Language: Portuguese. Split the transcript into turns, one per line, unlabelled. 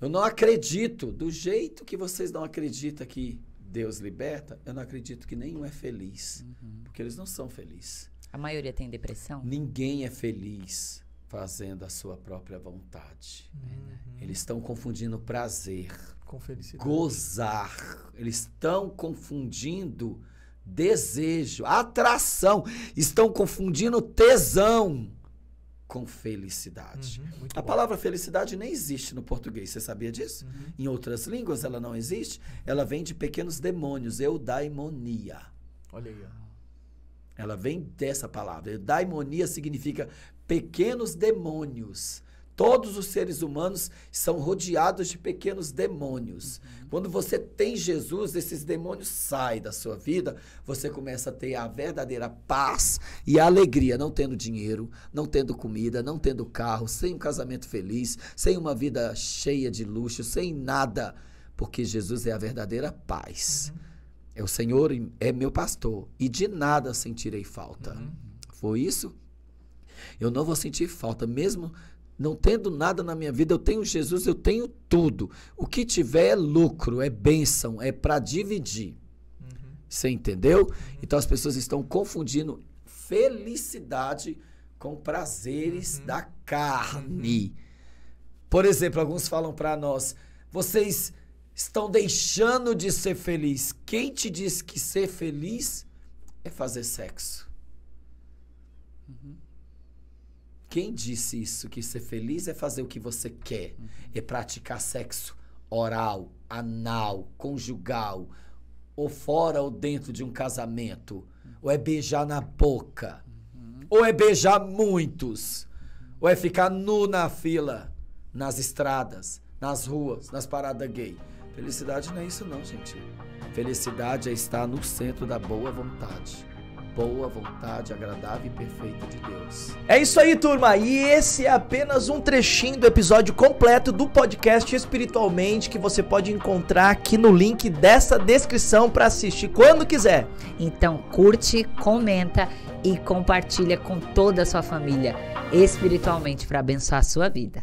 Eu não acredito. Do jeito que vocês não acreditam que Deus liberta, eu não acredito que nenhum é feliz. Uhum. Porque eles não são felizes. A maioria tem depressão? Ninguém é feliz fazendo a sua própria vontade. Uhum. Eles estão confundindo prazer com felicidade. Gozar. Eles estão confundindo desejo, atração. Estão confundindo tesão com felicidade. Uhum, a bom. palavra felicidade nem existe no português, você sabia disso? Uhum. Em outras línguas ela não existe, ela vem de pequenos demônios, eudaimonia. Olha aí. Ela vem dessa palavra. Eudaimonia significa pequenos demônios. Todos os seres humanos são rodeados de pequenos demônios. Uhum. Quando você tem Jesus, esses demônios saem da sua vida, você começa a ter a verdadeira paz e a alegria, não tendo dinheiro, não tendo comida, não tendo carro, sem um casamento feliz, sem uma vida cheia de luxo, sem nada, porque Jesus é a verdadeira paz. Uhum. É o Senhor é meu pastor e de nada sentirei falta. Uhum. Foi isso? Eu não vou sentir falta, mesmo não tendo nada na minha vida, eu tenho Jesus, eu tenho tudo. O que tiver é lucro, é bênção, é para dividir. Uhum. Você entendeu? Uhum. Então as pessoas estão confundindo felicidade com prazeres uhum. da carne. Por exemplo, alguns falam para nós: vocês estão deixando de ser feliz. Quem te diz que ser feliz é fazer sexo? Uhum. Quem disse isso? Que ser feliz é fazer o que você quer, uhum. é praticar sexo oral, anal, conjugal, ou fora ou dentro de um casamento, uhum. ou é beijar na boca, uhum. ou é beijar muitos, uhum. ou é ficar nu na fila, nas estradas, nas ruas, nas paradas gay. Felicidade não é isso, não, gente. Felicidade é estar no centro da boa vontade boa vontade agradável e perfeita de Deus. É isso aí, turma. E esse é apenas um trechinho do episódio completo do podcast Espiritualmente que você pode encontrar aqui no link dessa descrição para assistir quando quiser. Então, curte, comenta e compartilha com toda a sua família espiritualmente para abençoar a sua vida.